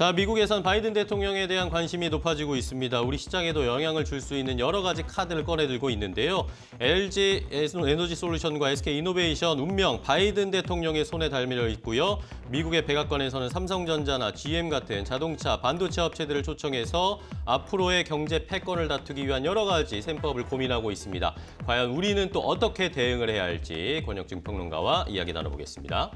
자, 미국에선 바이든 대통령에 대한 관심이 높아지고 있습니다. 우리 시장에도 영향을 줄 수 있는 여러 가지 카드를 꺼내들고 있는데요. LG 에너지 솔루션과 SK 이노베이션, 운명, 바이든 대통령의 손에 달밀려 있고요. 미국의 백악관에서는 삼성전자나 GM 같은 자동차, 반도체 업체들을 초청해서 앞으로의 경제 패권을 다투기 위한 여러 가지 셈법을 고민하고 있습니다. 과연 우리는 또 어떻게 대응을 해야 할지 권혁진 평론가와 이야기 나눠보겠습니다.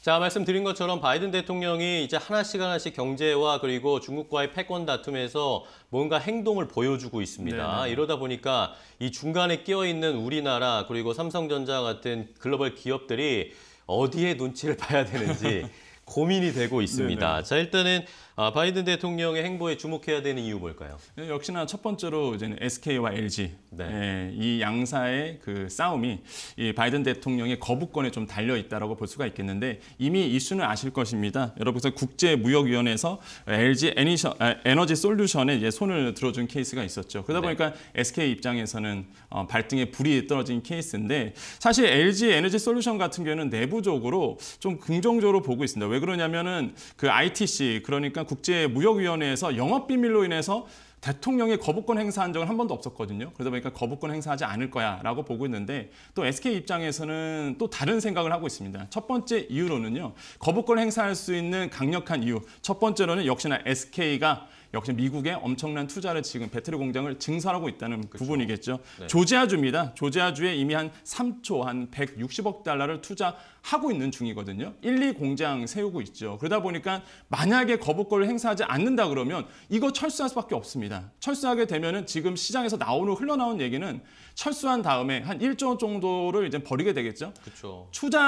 자, 말씀드린 것처럼 바이든 대통령이 이제 하나씩 하나씩 경제와 그리고 중국과의 패권 다툼에서 뭔가 행동을 보여주고 있습니다. 네네. 네, 네. 이러다 보니까 이 중간에 끼어 있는 우리나라 그리고 삼성전자 같은 글로벌 기업들이 어디에 눈치를 봐야 되는지 고민이 되고 있습니다. 네네. 자 일단은 아, 바이든 대통령의 행보에 주목해야 되는 이유 뭘까요? 네, 역시나 첫 번째로 이제는 SK와 LG 네. 예, 이 양사의 그 싸움이 이 바이든 대통령의 거부권에 좀 달려 있다라고 볼 수가 있겠는데 이미 이슈는 아실 것입니다. 여러분께서 국제무역위원회에서 LG 애니셔, 에너지 솔루션에 이제 손을 들어준 케이스가 있었죠. 그러다 네. 보니까 네. SK 입장에서는 어, 발등에 불이 떨어진 케이스인데 사실 LG 에너지 솔루션 같은 경우는 내부적으로 좀 긍정적으로 보고 있습니다. 왜 그러냐면은 그 ITC 그러니까 국제무역위원회에서 영업비밀로 인해서 대통령이 거부권 행사한 적은 한 번도 없었거든요. 그러다 보니까 거부권 행사하지 않을 거야라고 보고 있는데 또 SK 입장에서는 또 다른 생각을 하고 있습니다. 첫 번째 이유로는요. 거부권 행사할 수 있는 강력한 이유. 첫 번째로는 역시나 SK가 역시 미국의 엄청난 투자를 지금 배터리 공장을 증설하고 있다는 그렇 부분이겠죠. 네. 조지아주입니다. 조지아주에 이미 한 3초 한 160억 달러를 투자하고 있는 중이거든요. 1, 2 공장 세우고 있죠. 그러다 보니까 만약에 거부권을 행사하지 않는다 그러면 이거 철수할 수밖에 없습니다. 철수하게 되면은 지금 시장에서 나오는 흘러나온 얘기는 철수한 다음에 한 1조 원 정도를 이제 버리게 되겠죠. 그렇죠. 투자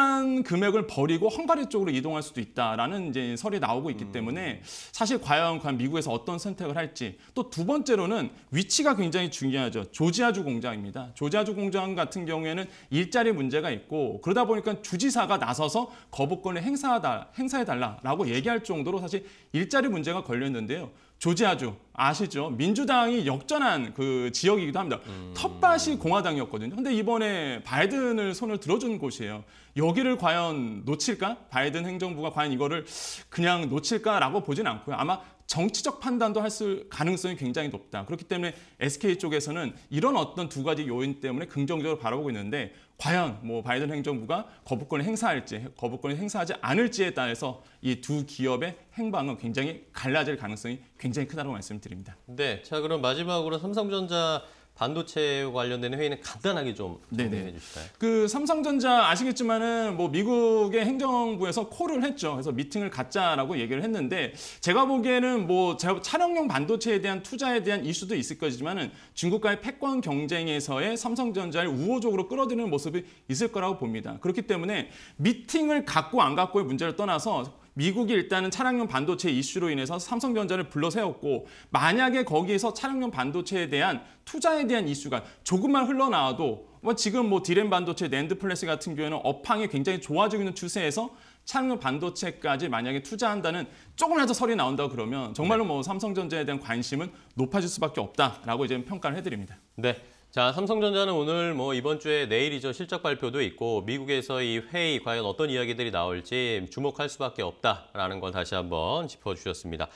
금액을 버리고 헝가리 쪽으로 이동할 수도 있다라는 이제 설이 나오고 있기 음. 때문에 사실 과연 과연 미국에서 어떤 어떤 선택을 할지 또 두 번째로는 위치가 굉장히 중요하죠. 조지아주 공장입니다. 조지아주 공장 같은 경우에는 일자리 문제가 있고 그러다 보니까 주지사가 나서서 거부권을 행사하다, 행사해달라라고 얘기할 정도로 사실 일자리 문제가 걸렸는데요. 조지아주 아시죠? 민주당이 역전한 그 지역이기도 합니다. 음... 텃밭이 공화당이었거든요. 근데 이번에 바이든을 손을 들어준 곳이에요. 여기를 과연 놓칠까? 바이든 행정부가 과연 이거를 그냥 놓칠까라고 보진 않고요. 아마 정치적 판단도 할 수 가능성이 굉장히 높다. 그렇기 때문에 SK 쪽에서는 이런 어떤 두 가지 요인 때문에 긍정적으로 바라보고 있는데 과연 뭐 바이든 행정부가 거부권을 행사할지 거부권을 행사하지 않을지에 따라서 이 두 기업의 행방은 굉장히 갈라질 가능성이 굉장히 크다고 말씀드립니다. 네, 자 그럼 마지막으로 삼성전자 반도체 관련된 회의는 간단하게 좀 설명해 주실까요? 그 삼성전자 아시겠지만은 뭐 미국의 행정부에서 콜을 했죠. 그래서 미팅을 갖자라고 얘기를 했는데 제가 보기에는 뭐 차량용 반도체에 대한 투자에 대한 이슈도 있을 것이지만은 중국과의 패권 경쟁에서의 삼성전자를 우호적으로 끌어들이는 모습이 있을 거라고 봅니다. 그렇기 때문에 미팅을 갖고 안 갖고의 문제를 떠나서 미국이 일단은 차량용 반도체 이슈로 인해서 삼성전자를 불러세웠고 만약에 거기에서 차량용 반도체에 대한 투자에 대한 이슈가 조금만 흘러나와도 뭐 지금 뭐 디램 반도체, 낸드 플래시 같은 경우에는 업황이 굉장히 좋아지고 있는 추세에서 차량용 반도체까지 만약에 투자한다는 조금이라도 설이 나온다 그러면 정말로 네. 뭐 삼성전자에 대한 관심은 높아질 수밖에 없다라고 이제 평가를 해드립니다. 네. 자, 삼성전자는 오늘 뭐 이번 주에 내일이죠. 실적 발표도 있고 미국에서 이 회의 과연 어떤 이야기들이 나올지 주목할 수밖에 없다라는 걸 다시 한번 짚어 주셨습니다.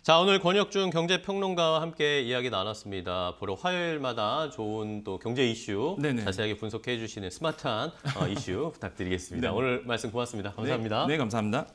자, 오늘 권혁준 경제평론가와 함께 이야기 나눴습니다. 보러 화요일마다 좋은 또 경제 이슈 네네. 자세하게 분석해 주시는 스마트한 어, 이슈 부탁드리겠습니다. 네네. 오늘 말씀 고맙습니다. 감사합니다. 네, 네 감사합니다.